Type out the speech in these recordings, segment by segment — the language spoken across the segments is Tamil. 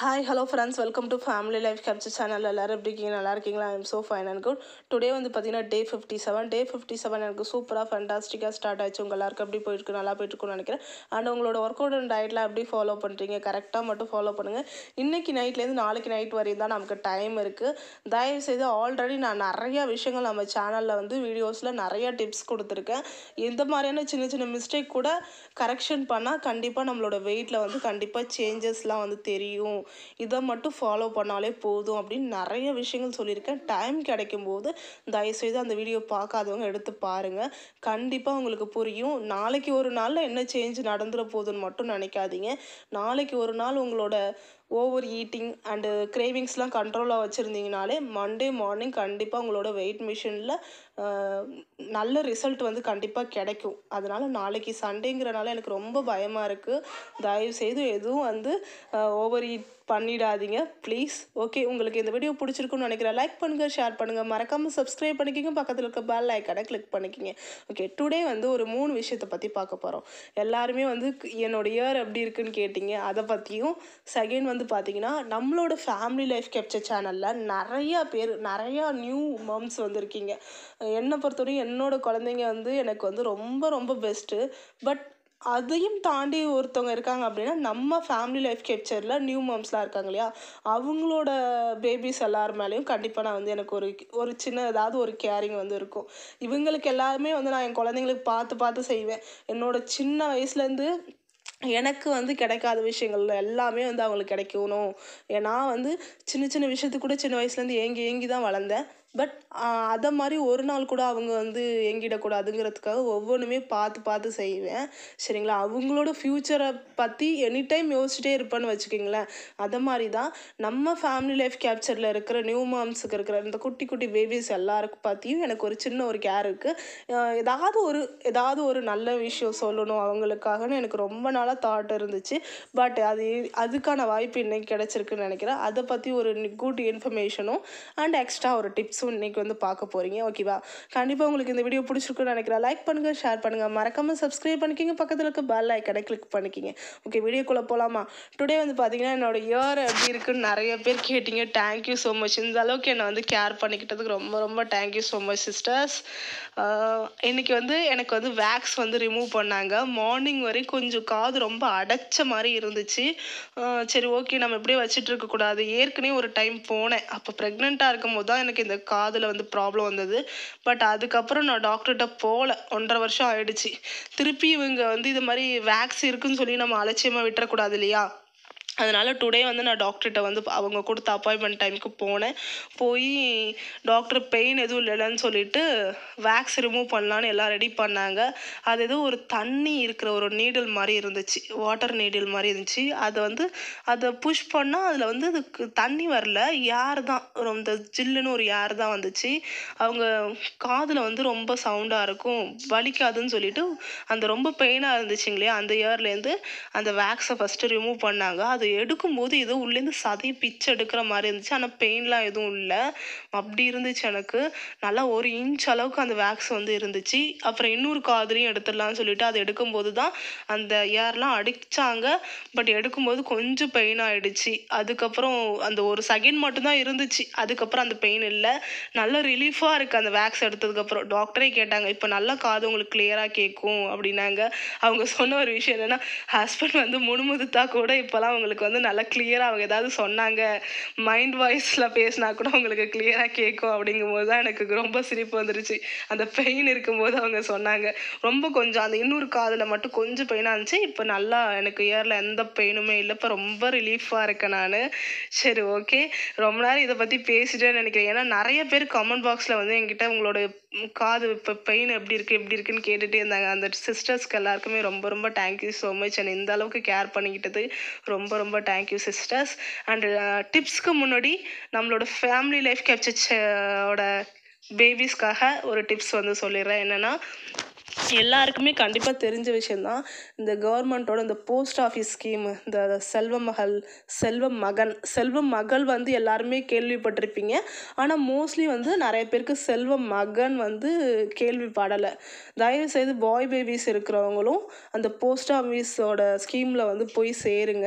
hi hello friends welcome to family life capture channel எல்லோரும் எப்படி இருக்கீங்க நல்லா இருக்கீங்களா I'm so fine and good today வந்து பார்த்தீங்கன்னா day fifty seven day fifty seven எனக்கு சூப்பராக ஃபண்டாஸ்டிக்காக ஸ்டார்ட் ஆச்சு உங்கள் எல்லாருக்கும் எப்படி போயிருக்கு நல்லா போயிட்டுருக்குன்னு நினைக்கிறேன் அண்ட் உங்களோட ஒர்க் அவுட் அண்ட் டயட்லாம் எப்படி ஃபாலோ பண்ணுறீங்க கரெக்டாக மட்டும் ஃபாலோ பண்ணுங்கள் இன்றைக்கி நைட்லேருந்து நாளைக்கு நைட் வரையும் தான் நமக்கு டைம் இருக்குது தயவுசெய்து ஆல்ரெடி நான் நிறையா விஷயங்கள் நம்ம சேனலில் வந்து வீடியோஸில் நிறையா டிப்ஸ் கொடுத்துருக்கேன் எந்த மாதிரியான சின்ன சின்ன மிஸ்டேக் கூட கரெக்ஷன் பண்ணால் கண்டிப்பாக நம்மளோட வெயிட்டில் வந்து கண்டிப்பாக சேஞ்சஸ்லாம் வந்து தெரியும் இதை மட்டும் ஃபாலோ பண்ணாலே போதும் அப்படின்னு நிறைய விஷயங்கள் சொல்லியிருக்கேன் டைம் கிடைக்கும்போது தயவுசெய்து அந்த வீடியோ பார்க்காதவங்க எடுத்து பாருங்கள் கண்டிப்பாக உங்களுக்கு புரியும் நாளைக்கு ஒரு நாளில் என்ன சேஞ்ச் நடந்துட போதுன்னு மட்டும் நினைக்காதீங்க நாளைக்கு ஒரு நாள் உங்களோட ஓவர் ஈட்டிங் அண்டு கிரேவிங்ஸ்லாம் கண்ட்ரோலாக வச்சுருந்தீங்கனாலே மண்டே மார்னிங் கண்டிப்பாக உங்களோட வெயிட் மிஷினில் நல்ல ரிசல்ட் வந்து கண்டிப்பாக கிடைக்கும் அதனால் நாளைக்கு சண்டேங்கிறனால எனக்கு ரொம்ப பயமாக இருக்குது தயவுசெய்து எதுவும் வந்து ஓவர் ஈட் பண்ணிடாதீங்க ப்ளீஸ் ஓகே உங்களுக்கு இந்த வீடியோ பிடிச்சிருக்குன்னு நினைக்கிறேன் லைக் பண்ணுங்கள் ஷேர் பண்ணுங்கள் மறக்காமல் சப்ஸ்கிரைப் பண்ணிக்கிங்க பக்கத்தில் இருக்க பெல் ஐக்கனை கிளிக் பண்ணிக்கிங்க ஓகே டுடே வந்து ஒரு மூணு விஷயத்தை பற்றி பார்க்க போகிறோம் எல்லாருமே வந்து என்னோட இயர் எப்படி இருக்குன்னு கேட்டிங்க அதை பற்றியும் செகண்ட் வந்து வந்து பார்த்திங்கன்னா நம்மளோட ஃபேமிலி லைஃப் கேப்சர் சேனலில் நிறையா பேர் நிறையா நியூ மம்ஸ் வந்திருக்கீங்க என்னை பொறுத்தவரையும் என்னோடய குழந்தைங்க வந்து எனக்கு வந்து ரொம்ப ரொம்ப பெஸ்ட்டு பட் அதையும் தாண்டி ஒருத்தவங்க இருக்காங்க அப்படின்னா நம்ம ஃபேமிலி லைஃப் கேப்சரில் நியூ மம்ஸ்லாம் இருக்காங்க இல்லையா அவங்களோட பேபிஸ் எல்லார் மேலேயும் கண்டிப்பாக நான் வந்து எனக்கு ஒரு ஒரு சின்ன ஏதாவது ஒரு கேரிங் வந்து இருக்கும் இவங்களுக்கு எல்லாருமே வந்து நான் என் குழந்தைங்களுக்கு பார்த்து பார்த்து செய்வேன் என்னோடய சின்ன வயசுலேருந்து எனக்கு வந்து கிடைக்காத விஷயங்கள்ல எல்லாமே வந்து அவங்களுக்கு கிடைக்கணும் ஏன்னா வந்து சின்ன சின்ன விஷயத்துக்கு கூட சின்ன வயசுலேருந்து ஏங்கி ஏங்கி தான் வளர்ந்தேன் பட் அதை மாதிரி ஒரு நாள் கூட அவங்க வந்து எங்கிடக்கூடாதுங்கிறதுக்காக ஒவ்வொன்றுமே பார்த்து பார்த்து செய்வேன் சரிங்களா அவங்களோட ஃப்யூச்சரை பற்றி எனி டைம் யோசிச்சுட்டே இருப்பேன்னு வச்சுக்கிங்களேன் அதை மாதிரி தான் நம்ம ஃபேமிலி லைஃப் கேப்சரில் இருக்கிற நியூ மாம்ஸுக்கு இருக்கிற இந்த குட்டி குட்டி பேபிஸ் எல்லாருக்கும் பற்றியும் எனக்கு ஒரு சின்ன ஒரு கேர் இருக்குது ஏதாவது ஒரு ஏதாவது ஒரு நல்ல விஷயம் சொல்லணும் அவங்களுக்காகனு எனக்கு ரொம்ப நாளாக தாட் இருந்துச்சு பட் அது அதுக்கான வாய்ப்பு இன்னைக்கு கிடச்சிருக்குன்னு நினைக்கிறேன் அதை பற்றி ஒரு குட் இன்ஃபர்மேஷனும் அண்ட் எக்ஸ்ட்ரா ஒரு டிப்ஸ் ஸோ இன்றைக்கி வந்து பார்க்க போகிறீங்க ஓகேவா கண்டிப்பாக உங்களுக்கு இந்த வீடியோ பிடிச்சிருக்குன்னு நினைக்கிறேன் லைக் பண்ணுங்கள் ஷேர் பண்ணுங்கள் மறக்காமல் சப்ஸ்கிரைப் பண்ணிக்கிங்க பக்கத்தில் இருக்க பெல் ஐக்கனை கிளிக் பண்ணிக்கிங்க ஓகே வீடியோக்குள்ளே போகலாமா டுடே வந்து பார்த்தீங்கன்னா என்னோடய இயர் எப்படி இருக்குன்னு நிறைய பேர் கேட்டிங்க தேங்க்யூ ஸோ மச் இந்த அளவுக்கு என்னை வந்து கேர் பண்ணிக்கிட்டதுக்கு ரொம்ப ரொம்ப தேங்க்யூ ஸோ மச் சிஸ்டர்ஸ் இன்றைக்கி வந்து எனக்கு வந்து வேக்ஸ் வந்து ரிமூவ் பண்ணாங்க மார்னிங் வரை கொஞ்சம் காது ரொம்ப அடைச்ச மாதிரி இருந்துச்சு சரி ஓகே நம்ம இப்படியே வச்சுட்டு இருக்கக்கூடாது ஏற்கனவே ஒரு டைம் போனேன் அப்போ ப்ரெக்னெண்ட்டாக இருக்கும் போது தான் எனக்கு இந்த காதில் வந்து ப்ராப்ளம் வந்தது பட் அதுக்கப்புறம் நான் டாக்டர்கிட்ட போகல ஒன்றரை வருஷம் ஆயிடுச்சு திருப்பி இவங்க வந்து இது மாதிரி வேக்ஸ் இருக்குதுன்னு சொல்லி நம்ம அலட்சியமாக விட்டுறக்கூடாது இல்லையா அதனால் டுடே வந்து நான் டாக்டர்கிட்ட வந்து அவங்க கொடுத்த அப்பாயின்மெண்ட் டைமுக்கு போனேன் போய் டாக்டர் பெயின் எதுவும் இல்லைன்னு சொல்லிட்டு வேக்ஸ் ரிமூவ் பண்ணலான்னு எல்லாம் ரெடி பண்ணாங்க அது எதுவும் ஒரு தண்ணி இருக்கிற ஒரு நீடில் மாதிரி இருந்துச்சு வாட்டர் நீடில் மாதிரி இருந்துச்சு அதை வந்து அதை புஷ் பண்ணால் அதில் வந்து அதுக்கு தண்ணி வரல யார் தான் ரொம்ப ஜில்லுன்னு ஒரு யார் தான் வந்துச்சு அவங்க காதில் வந்து ரொம்ப சவுண்டாக இருக்கும் வலிக்காதுன்னு சொல்லிட்டு அந்த ரொம்ப பெயினாக இருந்துச்சுங்களே அந்த இயர்லேருந்து அந்த வேக்ஸை ஃபஸ்ட்டு ரிமூவ் பண்ணாங்க அது எடுக்கும்போது ஏதோ உள்ளேருந்து சதையை பிச்சு எடுக்கிற மாதிரி இருந்துச்சு ஆனால் பெயின்லாம் எதுவும் இல்லை அப்படி இருந்துச்சு எனக்கு நல்லா ஒரு இன்ச் அளவுக்கு அந்த வேக்ஸ் வந்து இருந்துச்சு அப்புறம் இன்னொரு காதலையும் எடுத்துடலாம்னு சொல்லிட்டு அது எடுக்கும்போது தான் அந்த ஏர்லாம் அடித்தாங்க பட் எடுக்கும்போது கொஞ்சம் பெயின் ஆகிடுச்சு அதுக்கப்புறம் அந்த ஒரு செகண்ட் மட்டும்தான் இருந்துச்சு அதுக்கப்புறம் அந்த பெயின் இல்லை நல்ல ரிலீஃபாக இருக்குது அந்த வேக்ஸ் எடுத்ததுக்கப்புறம் டாக்டரே கேட்டாங்க இப்போ நல்ல காது உங்களுக்கு கிளியராக கேட்கும் அப்படின்னாங்க அவங்க சொன்ன ஒரு விஷயம் என்னென்னா ஹஸ்பண்ட் வந்து முணுமுதுத்தா கூட இப்போலாம் அவங்களுக்கு உங்களுக்கு வந்து நல்லா கிளியராக அவங்க ஏதாவது சொன்னாங்க மைண்ட் வாய்ஸில் பேசினா கூட உங்களுக்கு கிளியராக கேட்கும் அப்படிங்கும்போது தான் எனக்கு ரொம்ப சிரிப்பு வந்துருச்சு அந்த பெயின் இருக்கும்போது அவங்க சொன்னாங்க ரொம்ப கொஞ்சம் அந்த இன்னொரு காதில் மட்டும் கொஞ்சம் பெயினாக இருந்துச்சு இப்போ நல்லா எனக்கு இயரில் எந்த பெயினுமே இல்லை இப்போ ரொம்ப ரிலீஃபாக இருக்கேன் நான் சரி ஓகே ரொம்ப நேரம் இதை பற்றி பேசிட்டேன்னு நினைக்கிறேன் ஏன்னா நிறைய பேர் கமெண்ட் பாக்ஸில் வந்து என்கிட்ட உங்களோட காது இப்போ பெயின் எப்படி இருக்குது எப்படி இருக்குன்னு கேட்டுகிட்டே இருந்தாங்க அந்த சிஸ்டர்ஸ்க்கு எல்லாருக்குமே ரொம்ப ரொம்ப தேங்க்யூ ஸோ மச் அண்ட் இந்த அளவுக்கு கேர் பண்ணிக்கிட்டது ரொம்ப ரொம்ப தேங்க்யூ சிஸ்டர்ஸ் அண்டு டிப்ஸ்க்கு முன்னாடி நம்மளோட ஃபேமிலி லைஃப் கேப்சோட பேபிஸ்க்காக ஒரு டிப்ஸ் வந்து சொல்லிடுறேன் என்னென்னா எல்லாருக்குமே கண்டிப்பாக தெரிஞ்ச விஷயந்தான் இந்த கவர்மெண்ட்டோட இந்த போஸ்ட் ஆஃபீஸ் ஸ்கீம் இந்த செல்வ மகள் செல்வ மகன் செல்வ மகள் வந்து எல்லாருமே கேள்விப்பட்டிருப்பீங்க ஆனால் மோஸ்ட்லி வந்து நிறைய பேருக்கு செல்வ மகன் வந்து கேள்விப்படலை தயவுசெய்து பாய் பேபிஸ் இருக்கிறவங்களும் அந்த போஸ்ட் ஆஃபீஸோட ஸ்கீமில் வந்து போய் சேருங்க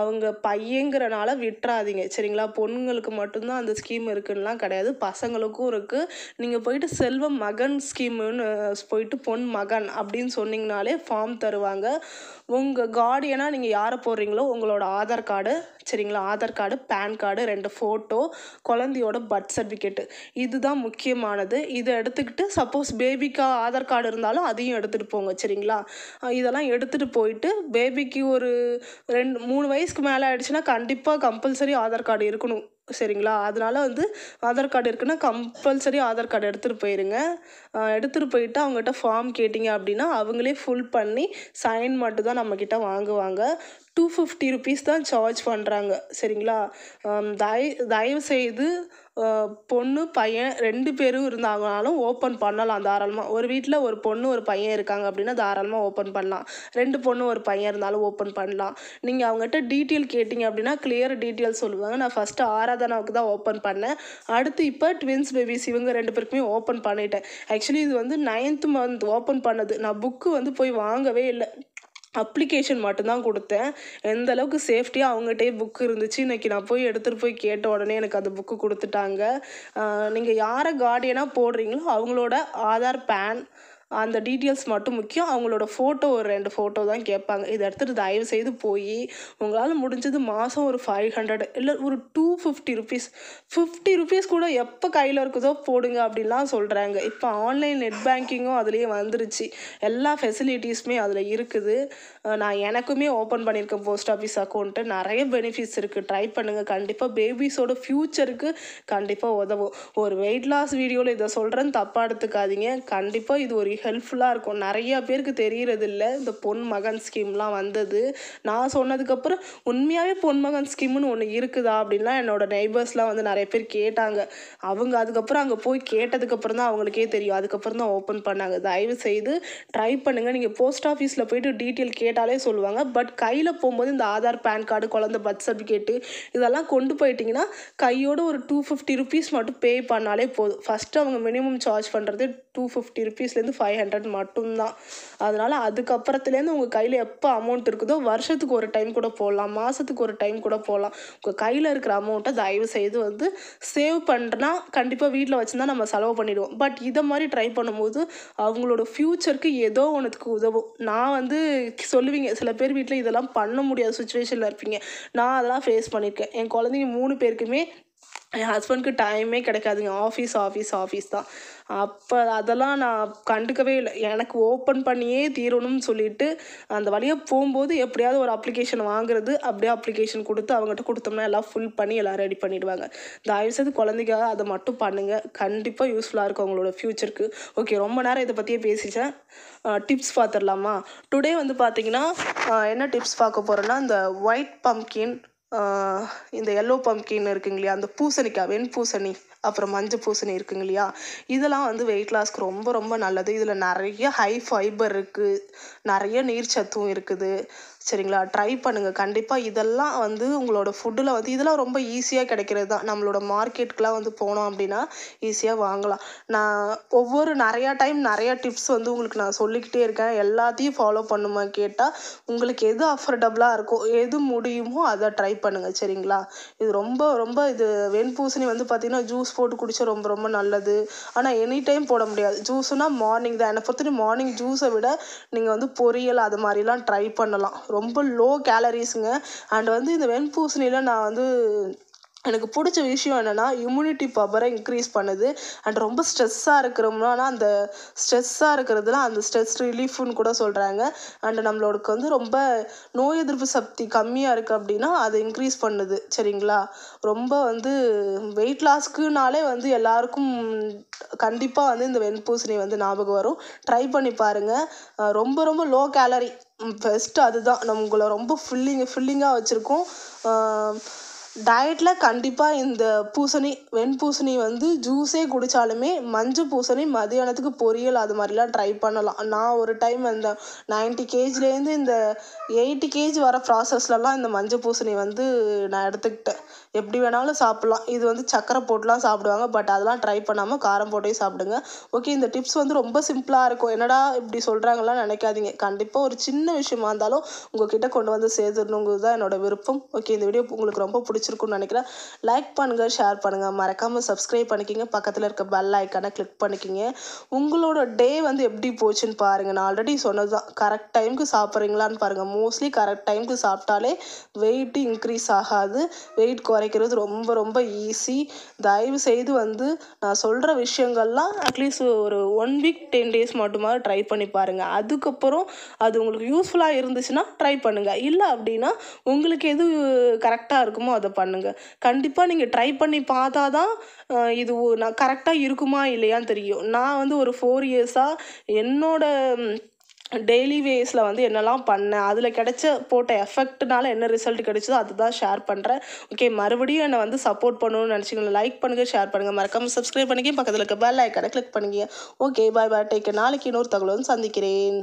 அவங்க பையங்கிறனால விட்டுறாதீங்க சரிங்களா பொண்ணுங்களுக்கு மட்டும்தான் அந்த ஸ்கீம் இருக்குன்னெலாம் கிடையாது பசங்களுக்கும் இருக்குது நீங்கள் போயிட்டு செல்வ மகன் ஸ்கீமுன்னு போயிட்டு பொன் மகன் அப்படின்னு சொன்னிங்கனாலே ஃபார்ம் தருவாங்க உங்கள் கார்டியனாக நீங்கள் யாரை போடுறீங்களோ உங்களோட ஆதார் கார்டு சரிங்களா ஆதார் கார்டு பேன் கார்டு ரெண்டு ஃபோட்டோ குழந்தையோட பர்த் சர்டிஃபிகேட்டு இதுதான் முக்கியமானது இதை எடுத்துக்கிட்டு சப்போஸ் பேபிக்கு ஆதார் கார்டு இருந்தாலும் அதையும் எடுத்துகிட்டு போங்க சரிங்களா இதெல்லாம் எடுத்துகிட்டு போயிட்டு பேபிக்கு ஒரு ரெண்டு மூணு வயசுக்கு மேலே ஆகிடுச்சுன்னா கண்டிப்பாக கம்பல்சரி ஆதார் கார்டு இருக்கணும் சரிங்களா அதனால் வந்து ஆதார் கார்டு இருக்குன்னா கம்பல்சரி ஆதார் கார்டு எடுத்துகிட்டு போயிருங்க எடுத்துகிட்டு போயிட்டு அவங்ககிட்ட ஃபார்ம் கேட்டிங்க அப்படின்னா அவங்களே ஃபுல் பண்ணி சைன் மட்டும் தான் நம்மக்கிட்ட வாங்குவாங்க டூ ஃபிஃப்டி ருபீஸ் தான் சார்ஜ் பண்ணுறாங்க சரிங்களா தய தயவுசெய்து பொண்ணு பையன் ரெண்டு பேரும் இருந்தாங்கனாலும் ஓப்பன் பண்ணலாம் தாராளமாக ஒரு வீட்டில் ஒரு பொண்ணு ஒரு பையன் இருக்காங்க அப்படின்னா தாராளமாக ஓப்பன் பண்ணலாம் ரெண்டு பொண்ணு ஒரு பையன் இருந்தாலும் ஓப்பன் பண்ணலாம் நீங்கள் அவங்ககிட்ட டீட்டெயில் கேட்டிங்க அப்படின்னா கிளியர் டீட்டெயில் சொல்லுவாங்க நான் ஃபஸ்ட்டு ஆராதனாவுக்கு தான் ஓப்பன் பண்ணேன் அடுத்து இப்போ ட்வின்ஸ் பேபிஸ் இவங்க ரெண்டு பேருக்குமே ஓப்பன் பண்ணிட்டேன் ஆக்சுவலி இது வந்து நைன்த் மந்த் ஓப்பன் பண்ணது நான் புக்கு வந்து போய் வாங்கவே இல்லை அப்ளிகேஷன் மட்டும்தான் கொடுத்தேன் எந்த அளவுக்கு சேஃப்டியாக அவங்ககிட்டே புக் இருந்துச்சு இன்றைக்கி நான் போய் எடுத்துகிட்டு போய் கேட்ட உடனே எனக்கு அந்த புக்கு கொடுத்துட்டாங்க நீங்கள் யாரை கார்டியனாக போடுறீங்களோ அவங்களோட ஆதார் பேன் அந்த டீட்டெயில்ஸ் மட்டும் முக்கியம் அவங்களோட ஃபோட்டோ ஒரு ரெண்டு ஃபோட்டோ தான் கேட்பாங்க இதை எடுத்துகிட்டு தயவு செய்து போய் உங்களால் முடிஞ்சது மாதம் ஒரு ஃபைவ் ஹண்ட்ரட் இல்லை ஒரு two fifty rupees fifty rupees கூட எப்போ கையில் இருக்குதோ போடுங்க அப்படின்லாம் சொல்கிறாங்க இப்போ ஆன்லைன் நெட் பேங்கிங்கும் அதுலேயே வந்துருச்சு எல்லா ஃபெசிலிட்டிஸுமே அதில் இருக்குது நான் எனக்குமே ஓப்பன் பண்ணியிருக்கேன் போஸ்ட் ஆஃபீஸ் அக்கௌண்ட்டு நிறைய பெனிஃபிட்ஸ் இருக்குது ட்ரை பண்ணுங்கள் கண்டிப்பாக பேபிஸோட ஃப்யூச்சருக்கு கண்டிப்பாக உதவும் ஒரு வெயிட் லாஸ் வீடியோவில் இதை சொல்கிறேன்னு தப்பாக எடுத்துக்காதீங்க கண்டிப்பாக இது ஒரு ஹெல்ப்ஃபுல்லாக இருக்கும் நிறையா பேருக்கு இல்லை இந்த பொன் மகன் ஸ்கீம்லாம் வந்தது நான் சொன்னதுக்கப்புறம் உண்மையாகவே பொன் மகன் ஸ்கீம்னு ஒன்று இருக்குதா அப்படின்லாம் என்னோடய நெய்பர்ஸ்லாம் வந்து நிறைய பேர் கேட்டாங்க அவங்க அதுக்கப்புறம் அங்கே போய் கேட்டதுக்கப்புறம் தான் அவங்களுக்கே தெரியும் அதுக்கப்புறம் தான் ஓப்பன் பண்ணாங்க தயவு செய்து ட்ரை பண்ணுங்கள் நீங்கள் போஸ்ட் ஆஃபீஸில் போயிட்டு டீட்டெயில் கேட்டாலே சொல்லுவாங்க பட் கையில் போகும்போது இந்த ஆதார் பேன் கார்டு குழந்த பர்த் சர்டிஃபிகேட்டு இதெல்லாம் கொண்டு போயிட்டிங்கன்னா கையோட ஒரு டூ ஃபிஃப்டி ருபீஸ் மட்டும் பே பண்ணாலே போதும் ஃபஸ்ட்டு அவங்க மினிமம் சார்ஜ் பண்ணுறது டூ ஃபிஃப்டி ருபீஸ்லேருந்து ஃபைவ் ஃபைவ் ஹண்ட்ரட் மட்டும்தான் அதனால் அதுக்கப்புறத்துலேருந்து உங்கள் கையில் எப்போ அமௌண்ட் இருக்குதோ வருஷத்துக்கு ஒரு டைம் கூட போடலாம் மாதத்துக்கு ஒரு டைம் கூட போடலாம் உங்கள் கையில் இருக்கிற அமௌண்ட்டை தயவு செய்து வந்து சேவ் பண்ணுறனா கண்டிப்பாக வீட்டில் வச்சுருந்தா நம்ம செலவு பண்ணிவிடுவோம் பட் இதை மாதிரி ட்ரை பண்ணும்போது அவங்களோட ஃப்யூச்சருக்கு ஏதோ ஒன்றுத்துக்கு உதவும் நான் வந்து சொல்லுவீங்க சில பேர் வீட்டில் இதெல்லாம் பண்ண முடியாத சுச்சுவேஷனில் இருப்பீங்க நான் அதெல்லாம் ஃபேஸ் பண்ணியிருக்கேன் என் குழந்தைங்க மூணு பேருக்குமே என் ஹஸ்பண்டுக்கு டைமே கிடைக்காதுங்க ஆஃபீஸ் ஆஃபீஸ் ஆஃபீஸ் தான் அப்போ அதெல்லாம் நான் கண்டுக்கவே இல்லை எனக்கு ஓப்பன் பண்ணியே தீரணும்னு சொல்லிட்டு அந்த வழியாக போகும்போது எப்படியாவது ஒரு அப்ளிகேஷன் வாங்குறது அப்படியே அப்ளிகேஷன் கொடுத்து அவங்ககிட்ட கொடுத்தோம்னா எல்லாம் ஃபுல் பண்ணி எல்லாம் ரெடி பண்ணிவிடுவாங்க தயவுசெய்து குழந்தைக்காக அதை மட்டும் பண்ணுங்கள் கண்டிப்பாக யூஸ்ஃபுல்லாக இருக்கும் அவங்களோட ஃப்யூச்சருக்கு ஓகே ரொம்ப நேரம் இதை பற்றியே பேசித்தேன் டிப்ஸ் பார்த்துடலாமா டுடே வந்து பார்த்திங்கன்னா என்ன டிப்ஸ் பார்க்க போகிறோன்னா இந்த ஒயிட் பம்கின் இந்த எல்லோ பம்கின் இருக்குங்க இல்லையா அந்த பூசணிக்காய் வெண் பூசணி அப்புறம் மஞ்சள் பூசணி இருக்குங்க இல்லையா இதெல்லாம் வந்து வெயிட் லாஸ்க்கு ரொம்ப ரொம்ப நல்லது இதில் நிறைய ஹை ஃபைபர் இருக்குது நிறைய சத்தும் இருக்குது சரிங்களா ட்ரை பண்ணுங்கள் கண்டிப்பாக இதெல்லாம் வந்து உங்களோட ஃபுட்டில் வந்து இதெல்லாம் ரொம்ப ஈஸியாக கிடைக்கிறது தான் நம்மளோட மார்க்கெட்டுக்குலாம் வந்து போனோம் அப்படின்னா ஈஸியாக வாங்கலாம் நான் ஒவ்வொரு நிறையா டைம் நிறையா டிப்ஸ் வந்து உங்களுக்கு நான் சொல்லிக்கிட்டே இருக்கேன் எல்லாத்தையும் ஃபாலோ பண்ணுமா கேட்டால் உங்களுக்கு எது அஃபோர்டபுளாக இருக்கோ எது முடியுமோ அதை ட்ரை பண்ணுங்கள் சரிங்களா இது ரொம்ப ரொம்ப இது வெண்பூசணி வந்து பார்த்திங்கன்னா ஜூஸ் போட்டு குடித்தா ரொம்ப ரொம்ப நல்லது ஆனால் எனி டைம் போட முடியாது ஜூஸ்னால் மார்னிங் தான் என்னை பொறுத்தவரைக்கும் மார்னிங் ஜூஸை விட நீங்கள் வந்து பொரியல் அது மாதிரிலாம் ட்ரை பண்ணலாம் ரொம்ப லோ கேலரிஸுங்க அண்ட் வந்து இந்த வெண்பூசணியில் நான் வந்து எனக்கு பிடிச்ச விஷயம் என்னென்னா இம்யூனிட்டி பவரை இன்க்ரீஸ் பண்ணுது அண்ட் ரொம்ப ஸ்ட்ரெஸ்ஸாக இருக்கிறோம்னா அந்த ஸ்ட்ரெஸ்ஸாக இருக்கிறதுலாம் அந்த ஸ்ட்ரெஸ் ரிலீஃப்னு கூட சொல்கிறாங்க அண்ட் நம்மளோடக்கு வந்து ரொம்ப நோய் எதிர்ப்பு சக்தி கம்மியாக இருக்குது அப்படின்னா அதை இன்க்ரீஸ் பண்ணுது சரிங்களா ரொம்ப வந்து வெயிட் லாஸ்க்குனாலே வந்து எல்லாருக்கும் கண்டிப்பாக வந்து இந்த வெண்பூசணி வந்து ஞாபகம் வரும் ட்ரை பண்ணி பாருங்கள் ரொம்ப ரொம்ப லோ கேலரி ஃபஸ்ட்டு அதுதான் நம்மளை ரொம்ப ஃபுல்லிங் ஃபுல்லிங்காக வச்சுருக்கோம் டயட்டில் கண்டிப்பாக இந்த பூசணி வெண் பூசணி வந்து ஜூஸே குடித்தாலுமே மஞ்சள் பூசணி மதியானத்துக்கு பொரியல் அது மாதிரிலாம் ட்ரை பண்ணலாம் நான் ஒரு டைம் அந்த நைன்ட்டி கேஜிலேருந்து இந்த எயிட்டி கேஜி வர ப்ராசஸ்லலாம் இந்த மஞ்சள் பூசணி வந்து நான் எடுத்துக்கிட்டேன் எப்படி வேணாலும் சாப்பிட்லாம் இது வந்து சக்கரை போட்டுலாம் சாப்பிடுவாங்க பட் அதெல்லாம் ட்ரை பண்ணாமல் காரம் போட்டே சாப்பிடுங்க ஓகே இந்த டிப்ஸ் வந்து ரொம்ப சிம்பிளாக இருக்கும் என்னடா இப்படி சொல்கிறாங்களாம் நினைக்காதீங்க கண்டிப்பாக ஒரு சின்ன விஷயமா இருந்தாலும் உங்ககிட்ட கொண்டு வந்து சேர்த்துடணுங்கிறது தான் என்னோடய விருப்பம் ஓகே இந்த வீடியோ உங்களுக்கு ரொம்ப பிடிச்சி பிடிச்சிருக்குன்னு நினைக்கிறேன் லைக் பண்ணுங்கள் ஷேர் பண்ணுங்கள் மறக்காமல் சப்ஸ்கிரைப் பண்ணிக்கிங்க பக்கத்தில் இருக்க பெல் ஐக்கானை கிளிக் பண்ணிக்கிங்க உங்களோட டே வந்து எப்படி போச்சுன்னு பாருங்கள் நான் ஆல்ரெடி சொன்னது தான் கரெக்ட் டைமுக்கு சாப்பிட்றீங்களான்னு பாருங்கள் மோஸ்ட்லி கரெக்ட் டைமுக்கு சாப்பிட்டாலே வெயிட் இன்க்ரீஸ் ஆகாது வெயிட் குறைக்கிறது ரொம்ப ரொம்ப ஈஸி தயவு செய்து வந்து நான் சொல்கிற விஷயங்கள்லாம் அட்லீஸ்ட் ஒரு ஒன் வீக் டென் டேஸ் மட்டுமாவது ட்ரை பண்ணி பாருங்கள் அதுக்கப்புறம் அது உங்களுக்கு யூஸ்ஃபுல்லாக இருந்துச்சுன்னா ட்ரை பண்ணுங்கள் இல்லை அப்படின்னா உங்களுக்கு எது கரெக்டாக இருக்குமோ அதை பண்ணுங்கள் கண்டிப்பாக நீங்கள் ட்ரை பண்ணி பார்த்தா தான் இது நான் கரெக்டாக இருக்குமா இல்லையான்னு தெரியும் நான் வந்து ஒரு ஃபோர் இயர்ஸாக என்னோடய டெய்லி வேஸில் வந்து என்னெல்லாம் பண்ணேன் அதில் கிடைச்ச போட்ட எஃபெக்ட்னால என்ன ரிசல்ட் கிடைச்சதோ அதுதான் ஷேர் பண்ணுறேன் ஓகே மறுபடியும் என்னை வந்து சப்போர்ட் பண்ணணும்னு நினச்சிக்கோங்க லைக் பண்ணுங்கள் ஷேர் பண்ணுங்கள் மறக்காமல் சப்ஸ்கிரைப் பண்ணிக்கி பக்கத்தில் இருக்க பெல் ஐக்கனை கிளிக் பண்ணிக்கங்க ஓகே பாய் பாய் டேக் நாளைக்கு இன்னொரு தகவல் வந்து சந்திக்கிறேன்